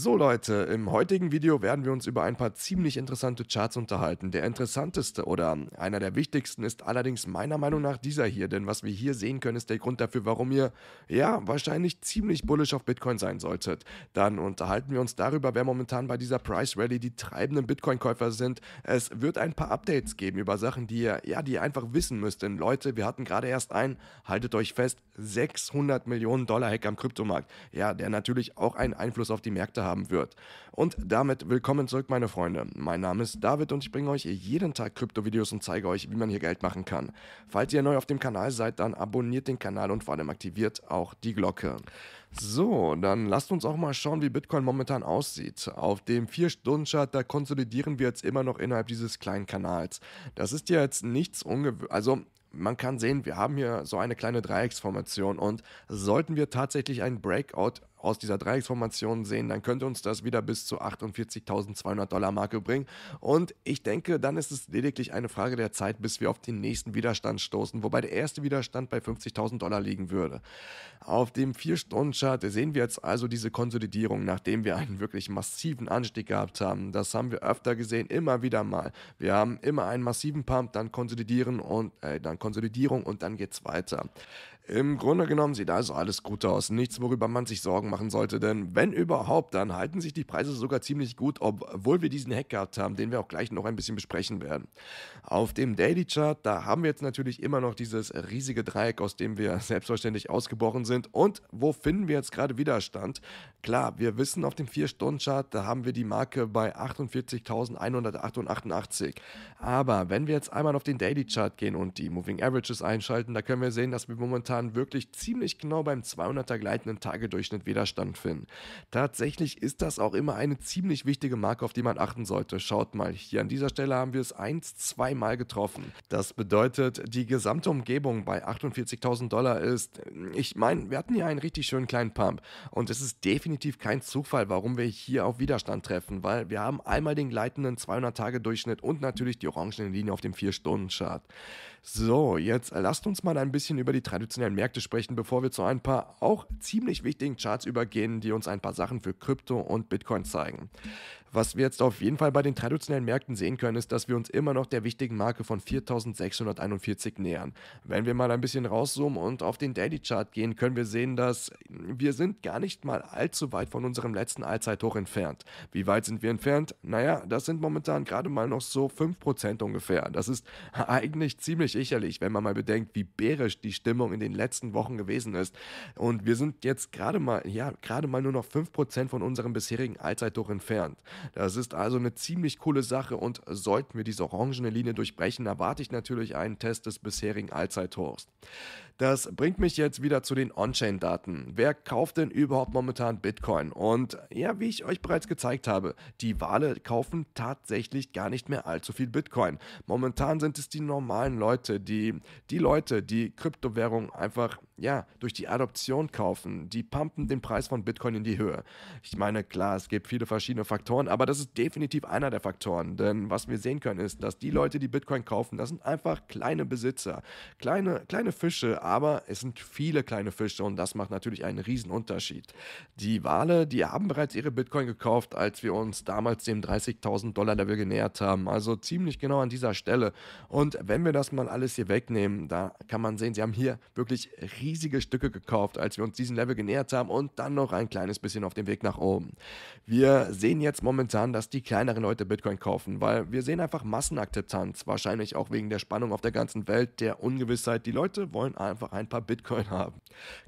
So Leute, im heutigen Video werden wir uns über ein paar ziemlich interessante Charts unterhalten. Der interessanteste oder einer der wichtigsten ist allerdings meiner Meinung nach dieser hier, denn was wir hier sehen können, ist der Grund dafür, warum ihr, ja, wahrscheinlich ziemlich bullish auf Bitcoin sein solltet. Dann unterhalten wir uns darüber, wer momentan bei dieser Price Rally die treibenden Bitcoin-Käufer sind. Es wird ein paar Updates geben über Sachen, die ihr, ja, die ihr einfach wissen müsst, denn Leute, wir hatten gerade erst ein, haltet euch fest, 600 Millionen Dollar Hack am Kryptomarkt. Ja, der natürlich auch einen Einfluss auf die Märkte hat haben wird. Und damit willkommen zurück, meine Freunde. Mein Name ist David und ich bringe euch jeden Tag Krypto-Videos und zeige euch, wie man hier Geld machen kann. Falls ihr neu auf dem Kanal seid, dann abonniert den Kanal und vor allem aktiviert auch die Glocke. So, dann lasst uns auch mal schauen, wie Bitcoin momentan aussieht. Auf dem 4-Stunden-Chart, da konsolidieren wir jetzt immer noch innerhalb dieses kleinen Kanals. Das ist ja jetzt nichts ungewöhnliches. Also, man kann sehen, wir haben hier so eine kleine Dreiecksformation und sollten wir tatsächlich einen Breakout aus dieser Dreiecksformation sehen, dann könnte uns das wieder bis zu 48.200 Dollar Marke bringen. Und ich denke, dann ist es lediglich eine Frage der Zeit, bis wir auf den nächsten Widerstand stoßen, wobei der erste Widerstand bei 50.000 Dollar liegen würde. Auf dem 4-Stunden-Chart sehen wir jetzt also diese Konsolidierung, nachdem wir einen wirklich massiven Anstieg gehabt haben. Das haben wir öfter gesehen, immer wieder mal. Wir haben immer einen massiven Pump, dann konsolidieren und äh, dann Konsolidierung und dann geht's weiter. Im Grunde genommen sieht also alles gut aus. Nichts, worüber man sich Sorgen Sorgen machen sollte, denn wenn überhaupt, dann halten sich die Preise sogar ziemlich gut, obwohl wir diesen Hack gehabt haben, den wir auch gleich noch ein bisschen besprechen werden. Auf dem Daily Chart, da haben wir jetzt natürlich immer noch dieses riesige Dreieck, aus dem wir selbstverständlich ausgebrochen sind. Und wo finden wir jetzt gerade Widerstand? Klar, wir wissen auf dem 4-Stunden-Chart, da haben wir die Marke bei 48.188. Aber wenn wir jetzt einmal auf den Daily Chart gehen und die Moving Averages einschalten, da können wir sehen, dass wir momentan wirklich ziemlich genau beim 200er gleitenden Tagedurchschnitt wieder Widerstand finden. Tatsächlich ist das auch immer eine ziemlich wichtige Marke, auf die man achten sollte. Schaut mal, hier an dieser Stelle haben wir es eins, zweimal getroffen. Das bedeutet, die gesamte Umgebung bei 48.000 Dollar ist, ich meine, wir hatten hier einen richtig schönen kleinen Pump und es ist definitiv kein Zufall, warum wir hier auf Widerstand treffen, weil wir haben einmal den gleitenden 200-Tage-Durchschnitt und natürlich die orangene Linie auf dem 4-Stunden-Chart. So, jetzt lasst uns mal ein bisschen über die traditionellen Märkte sprechen, bevor wir zu ein paar auch ziemlich wichtigen Charts übergehen, die uns ein paar Sachen für Krypto und Bitcoin zeigen. Was wir jetzt auf jeden Fall bei den traditionellen Märkten sehen können, ist, dass wir uns immer noch der wichtigen Marke von 4641 nähern. Wenn wir mal ein bisschen rauszoomen und auf den Daily Chart gehen, können wir sehen, dass wir sind gar nicht mal allzu weit von unserem letzten Allzeithoch entfernt. Wie weit sind wir entfernt? Naja, das sind momentan gerade mal noch so 5% ungefähr. Das ist eigentlich ziemlich sicherlich, wenn man mal bedenkt, wie bärisch die Stimmung in den letzten Wochen gewesen ist. Und wir sind jetzt gerade mal, ja, gerade mal nur noch 5% von unserem bisherigen Allzeithoch entfernt. Das ist also eine ziemlich coole Sache und sollten wir diese orangene Linie durchbrechen, erwarte ich natürlich einen Test des bisherigen Allzeithors. Das bringt mich jetzt wieder zu den On-Chain-Daten. Wer kauft denn überhaupt momentan Bitcoin? Und ja, wie ich euch bereits gezeigt habe, die Wale kaufen tatsächlich gar nicht mehr allzu viel Bitcoin. Momentan sind es die normalen Leute, die, die Leute, die Kryptowährung einfach ja, durch die Adoption kaufen. Die pumpen den Preis von Bitcoin in die Höhe. Ich meine, klar, es gibt viele verschiedene Faktoren, aber das ist definitiv einer der Faktoren. Denn was wir sehen können, ist, dass die Leute, die Bitcoin kaufen, das sind einfach kleine Besitzer, kleine, kleine Fische, aber es sind viele kleine Fische und das macht natürlich einen riesen Unterschied. Die Wale, die haben bereits ihre Bitcoin gekauft, als wir uns damals dem 30.000 Dollar Level genähert haben. Also ziemlich genau an dieser Stelle. Und wenn wir das mal alles hier wegnehmen, da kann man sehen, sie haben hier wirklich riesige riesige Stücke gekauft, als wir uns diesen Level genähert haben und dann noch ein kleines bisschen auf dem Weg nach oben. Wir sehen jetzt momentan, dass die kleineren Leute Bitcoin kaufen, weil wir sehen einfach Massenakzeptanz, wahrscheinlich auch wegen der Spannung auf der ganzen Welt, der Ungewissheit. Die Leute wollen einfach ein paar Bitcoin haben.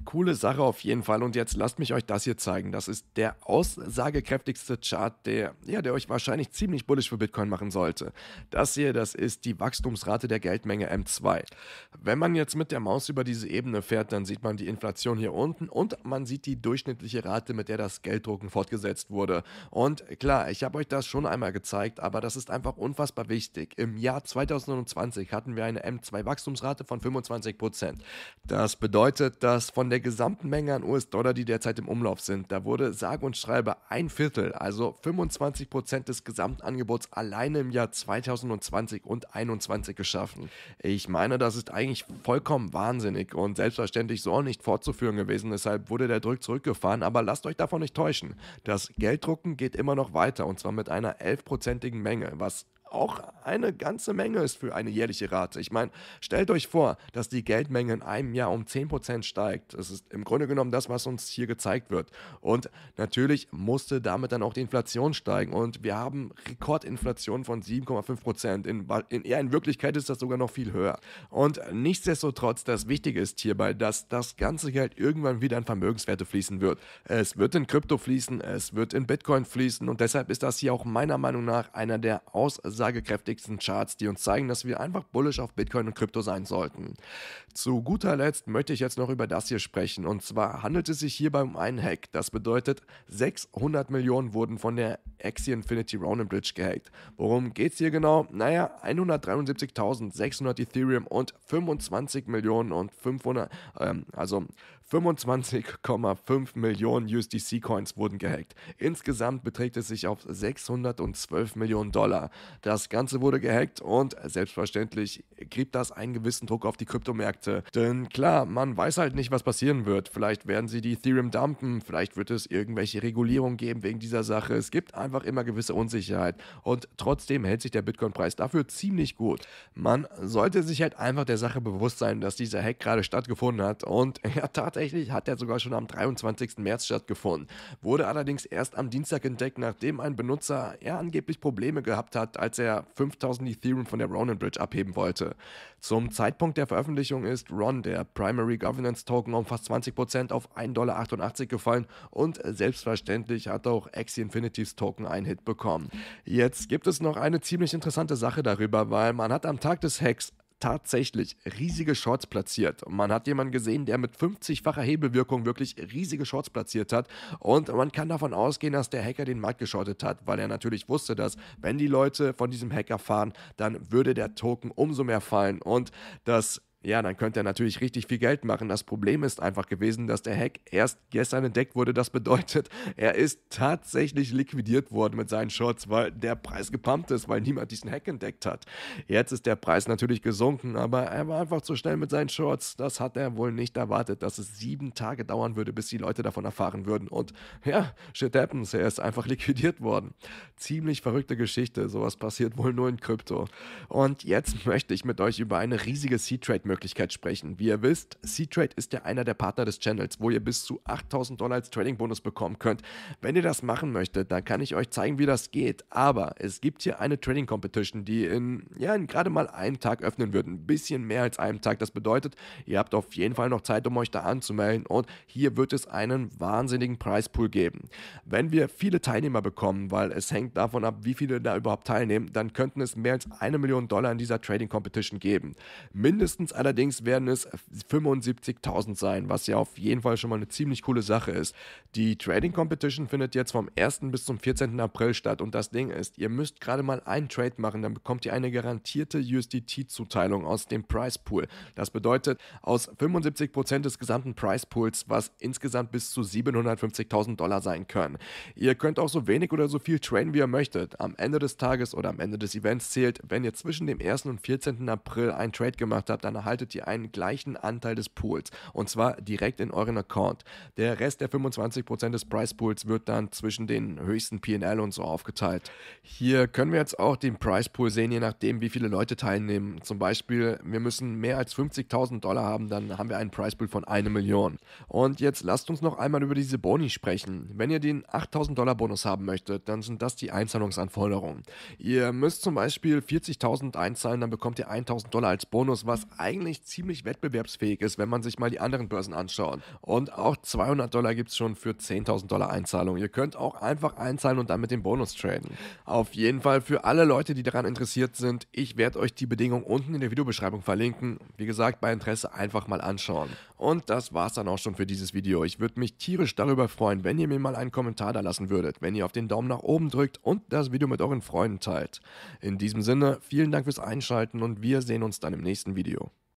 Coole Sache auf jeden Fall und jetzt lasst mich euch das hier zeigen. Das ist der aussagekräftigste Chart, der, ja, der euch wahrscheinlich ziemlich bullisch für Bitcoin machen sollte. Das hier, das ist die Wachstumsrate der Geldmenge M2. Wenn man jetzt mit der Maus über diese Ebene fährt, dann sieht man die Inflation hier unten und man sieht die durchschnittliche Rate, mit der das Gelddrucken fortgesetzt wurde. Und klar, ich habe euch das schon einmal gezeigt, aber das ist einfach unfassbar wichtig. Im Jahr 2020 hatten wir eine M2-Wachstumsrate von 25%. Das bedeutet, dass von der gesamten Menge an US-Dollar, die derzeit im Umlauf sind, da wurde sage und schreibe ein Viertel, also 25% des Gesamtangebots alleine im Jahr 2020 und 2021 geschaffen. Ich meine, das ist eigentlich vollkommen wahnsinnig und selbstverständlich letztendlich so nicht fortzuführen gewesen, deshalb wurde der Druck zurückgefahren, aber lasst euch davon nicht täuschen. Das Gelddrucken geht immer noch weiter und zwar mit einer 11%igen Menge, was auch eine ganze Menge ist für eine jährliche Rate. Ich meine, stellt euch vor, dass die Geldmenge in einem Jahr um 10% steigt. Das ist im Grunde genommen das, was uns hier gezeigt wird. Und natürlich musste damit dann auch die Inflation steigen. Und wir haben Rekordinflation von 7,5%. In, in, in Wirklichkeit ist das sogar noch viel höher. Und nichtsdestotrotz, das Wichtige ist hierbei, dass das ganze Geld irgendwann wieder in Vermögenswerte fließen wird. Es wird in Krypto fließen, es wird in Bitcoin fließen. Und deshalb ist das hier auch meiner Meinung nach einer der Aussagen, aussagekräftigsten Charts, die uns zeigen, dass wir einfach bullish auf Bitcoin und Krypto sein sollten. Zu guter Letzt möchte ich jetzt noch über das hier sprechen. Und zwar handelt es sich hierbei um einen Hack. Das bedeutet, 600 Millionen wurden von der Axie Infinity Ronin Bridge gehackt. Worum geht es hier genau? Naja, 173.600 Ethereum und 25 Millionen und 500, ähm, also 25,5 Millionen USDC-Coins wurden gehackt. Insgesamt beträgt es sich auf 612 Millionen Dollar. Das Ganze wurde gehackt und selbstverständlich gibt das einen gewissen Druck auf die Kryptomärkte. Denn klar, man weiß halt nicht, was passieren wird. Vielleicht werden sie die Ethereum dumpen, vielleicht wird es irgendwelche Regulierungen geben wegen dieser Sache. Es gibt einfach immer gewisse Unsicherheit. Und trotzdem hält sich der Bitcoin-Preis dafür ziemlich gut. Man sollte sich halt einfach der Sache bewusst sein, dass dieser Hack gerade stattgefunden hat und er tat Tatsächlich hat er sogar schon am 23. März stattgefunden, wurde allerdings erst am Dienstag entdeckt, nachdem ein Benutzer er angeblich Probleme gehabt hat, als er 5000 Ethereum von der Ronin Bridge abheben wollte. Zum Zeitpunkt der Veröffentlichung ist Ron, der Primary Governance Token, um fast 20% auf 1,88 Dollar gefallen und selbstverständlich hat auch Axie Infinities Token einen Hit bekommen. Jetzt gibt es noch eine ziemlich interessante Sache darüber, weil man hat am Tag des Hacks tatsächlich riesige Shorts platziert. Man hat jemanden gesehen, der mit 50-facher Hebelwirkung wirklich riesige Shorts platziert hat. Und man kann davon ausgehen, dass der Hacker den Markt geschortet hat, weil er natürlich wusste, dass wenn die Leute von diesem Hacker fahren, dann würde der Token umso mehr fallen. Und das ja, dann könnte er natürlich richtig viel Geld machen. Das Problem ist einfach gewesen, dass der Hack erst gestern entdeckt wurde. Das bedeutet, er ist tatsächlich liquidiert worden mit seinen Shorts, weil der Preis gepumpt ist, weil niemand diesen Hack entdeckt hat. Jetzt ist der Preis natürlich gesunken, aber er war einfach zu schnell mit seinen Shorts. Das hat er wohl nicht erwartet, dass es sieben Tage dauern würde, bis die Leute davon erfahren würden. Und ja, shit happens. Er ist einfach liquidiert worden. Ziemlich verrückte Geschichte. Sowas passiert wohl nur in Krypto. Und jetzt möchte ich mit euch über eine riesige Seed Trade Möglichkeit sprechen. Wie ihr wisst, C-Trade ist ja einer der Partner des Channels, wo ihr bis zu 8000 Dollar als Trading-Bonus bekommen könnt. Wenn ihr das machen möchtet, dann kann ich euch zeigen, wie das geht. Aber es gibt hier eine Trading-Competition, die in, ja, in gerade mal einem Tag öffnen wird. Ein bisschen mehr als einem Tag. Das bedeutet, ihr habt auf jeden Fall noch Zeit, um euch da anzumelden. Und hier wird es einen wahnsinnigen Preispool geben. Wenn wir viele Teilnehmer bekommen, weil es hängt davon ab, wie viele da überhaupt teilnehmen, dann könnten es mehr als eine Million Dollar in dieser Trading-Competition geben. Mindestens Allerdings werden es 75.000 sein, was ja auf jeden Fall schon mal eine ziemlich coole Sache ist. Die Trading Competition findet jetzt vom 1. bis zum 14. April statt und das Ding ist, ihr müsst gerade mal einen Trade machen, dann bekommt ihr eine garantierte USDT-Zuteilung aus dem Price Pool. Das bedeutet, aus 75% des gesamten Price Pools, was insgesamt bis zu 750.000 Dollar sein können. Ihr könnt auch so wenig oder so viel traden, wie ihr möchtet. Am Ende des Tages oder am Ende des Events zählt, wenn ihr zwischen dem 1. und 14. April einen Trade gemacht habt, dann eine erhaltet ihr einen gleichen Anteil des Pools und zwar direkt in euren Account. Der Rest der 25% des Price Pools wird dann zwischen den höchsten PL und so aufgeteilt. Hier können wir jetzt auch den Price Pool sehen, je nachdem, wie viele Leute teilnehmen. Zum Beispiel, wir müssen mehr als 50.000 Dollar haben, dann haben wir einen Price Pool von 1 Million. Und jetzt lasst uns noch einmal über diese Boni sprechen. Wenn ihr den 8.000 Dollar Bonus haben möchtet, dann sind das die Einzahlungsanforderungen. Ihr müsst zum Beispiel 40.000 einzahlen, dann bekommt ihr 1.000 Dollar als Bonus, was eigentlich eigentlich ziemlich wettbewerbsfähig ist, wenn man sich mal die anderen Börsen anschaut. Und auch 200 Dollar gibt es schon für 10.000 Dollar Einzahlung. Ihr könnt auch einfach einzahlen und dann mit dem Bonus traden. Auf jeden Fall für alle Leute, die daran interessiert sind, ich werde euch die Bedingungen unten in der Videobeschreibung verlinken. Wie gesagt, bei Interesse einfach mal anschauen. Und das war's dann auch schon für dieses Video. Ich würde mich tierisch darüber freuen, wenn ihr mir mal einen Kommentar da lassen würdet, wenn ihr auf den Daumen nach oben drückt und das Video mit euren Freunden teilt. In diesem Sinne, vielen Dank fürs Einschalten und wir sehen uns dann im nächsten Video.